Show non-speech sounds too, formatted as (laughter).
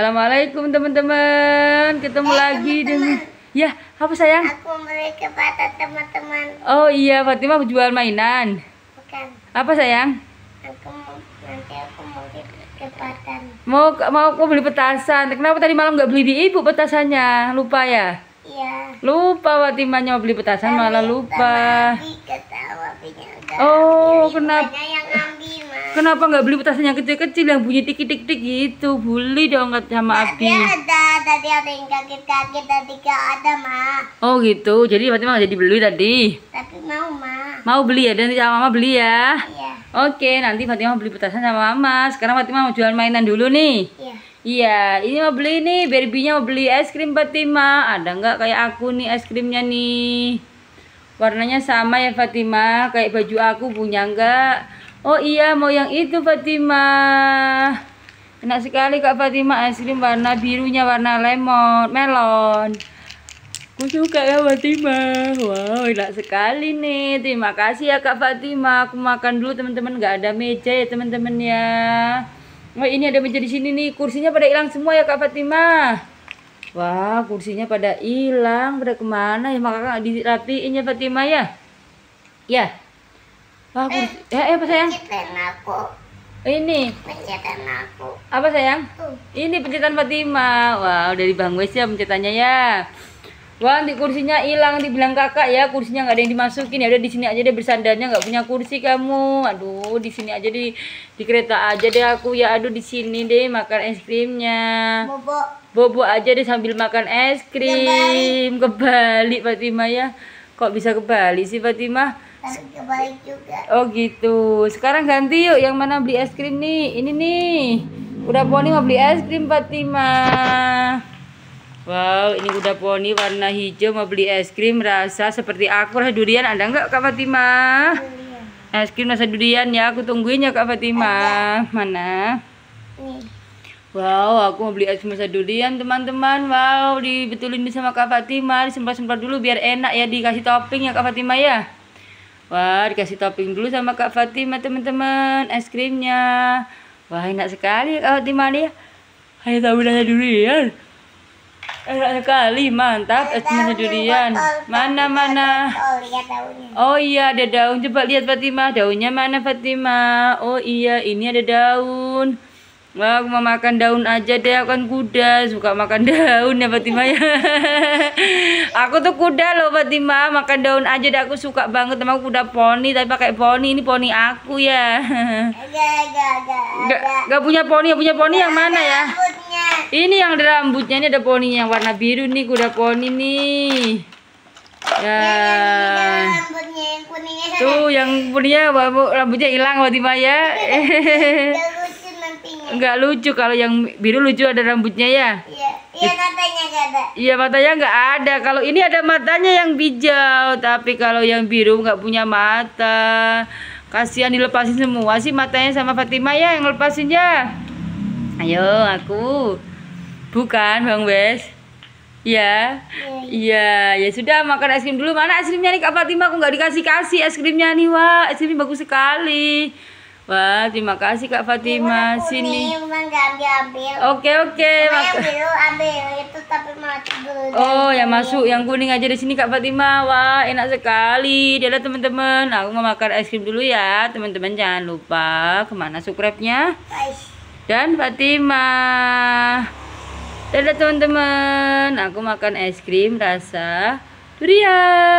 Assalamualaikum teman-teman. Ketemu eh, lagi teman -teman. dengan Ya, apa sayang? Aku beri kepada teman-teman. Oh iya, Fatima jual mainan. Bukan. Apa sayang? Aku mau, nanti aku mau beli petasan. Mau mau aku beli petasan. Kenapa tadi malam nggak beli di ibu petasannya? Lupa ya? Iya. Lupa Fatima mau beli petasan Kami malah lupa. Ketawa, oh, kenapa? Kenapa nggak beli petasan yang kecil-kecil yang bunyi tik tik gitu? Bully dong sama Abi. ada, tadi ada yang kaget-kaget, tadi nggak ada, Ma. Oh gitu, jadi berarti mau jadi beli tadi? Tapi mau, Ma. Mau beli ya, nanti sama Mama beli ya? Iya. Oke, nanti Fatimah beli petasan sama Mama. Sekarang Fatima mau jual mainan dulu nih. Iya. Iya, ini mau beli nih, Berbinya mau beli es krim Fatimah. Ada nggak kayak aku nih es krimnya nih? Warnanya sama ya Fatima, kayak baju aku punya nggak? Oh iya mau yang itu Fatima Enak sekali Kak Fatima es krim warna birunya warna lemon melon Aku suka ya Fatimah Wow enak sekali nih Terima kasih ya Kak Fatima Aku makan dulu teman-teman Gak ada meja ya teman-teman ya oh ini ada meja di sini nih Kursinya pada hilang semua ya Kak Fatima Wah kursinya pada hilang Pada kemana ya Maka dirapiin ya Fatimah ya Ya lah aku eh, ya ya, apa sayang? aku. Eh, ini. Pencetan aku. Apa sayang? Uh. Ini pencetan Fatima. Wow, dari Bang Wes ya pencetannya ya. Wah, di kursinya hilang dibilang kakak ya, kursinya nggak ada yang dimasukin ya. Udah di sini aja deh bersandarnya nggak punya kursi kamu. Aduh, di sini aja di di kereta aja deh aku ya. Aduh, di sini deh makan es krimnya. Bobo. Bobo aja deh sambil makan es krim. Kebalik, Kebalik Fatima ya. Kok bisa kebalik sih Fatima? juga. Oh gitu. Sekarang ganti yuk yang mana beli es krim nih. Ini nih. Udah poni mau beli es krim Fatima. Wow, ini udah poni warna hijau mau beli es krim rasa seperti aku rasa durian ada nggak Kak Fatima? Durian. Es krim rasa durian ya, aku tungguin ya Kak Fatima. Ada. Mana? Nih. Wow, aku mau beli es krim rasa durian teman-teman. Wow, dibetulin sama Kak Fatima, disemprot-semprot dulu biar enak ya dikasih topping ya Kak Fatima ya. Wah, dikasih topping dulu sama Kak Fatima, teman-teman. Es krimnya. Wah, enak sekali ya Kak Fatima nih. Ayo tahu dulu durian. Enak sekali, mantap. Es krimnya durian. Mana mana? Oh, oh iya, ada daun. Coba lihat Fatima, daunnya mana Fatima? Oh iya, ini ada daun. Wah, aku mau makan daun aja deh, aku kan kuda, suka makan (laughs) daun ya Fatima ya. Aku tuh kuda loh Fatima, makan daun aja deh aku suka banget aku kuda poni tapi pakai poni ini poni aku ya. Gak, punya poni, yang punya poni yang mana ya? Ini yang ada rambutnya ini ada poni yang warna biru nih kuda poni nih. Ya. Tuh yang punya rambutnya hilang Fatima ya. Enggak lucu kalau yang biru lucu ada rambutnya ya. Iya. Iya matanya nggak ada. Iya matanya nggak ada. Kalau ini ada matanya yang hijau, tapi kalau yang biru nggak punya mata. Kasihan dilepasin semua sih matanya sama Fatima ya yang lepasin ya. Ayo aku. Bukan Bang Wes. Ya. Iya, ya. sudah makan es krim dulu. Mana es krimnya nih Kak Fatima? Aku nggak dikasih-kasih es krimnya nih, wah. Es krimnya bagus sekali. Wah, terima kasih Kak Fatima. Sini. Oke, oke. Oh, yang masuk yang kuning aja di sini Kak Fatima. Wah, enak sekali. Dia teman-teman. Aku mau makan es krim dulu ya. Teman-teman jangan lupa kemana subscribe-nya. Dan Fatima. Dadah teman-teman. Aku makan es krim rasa durian.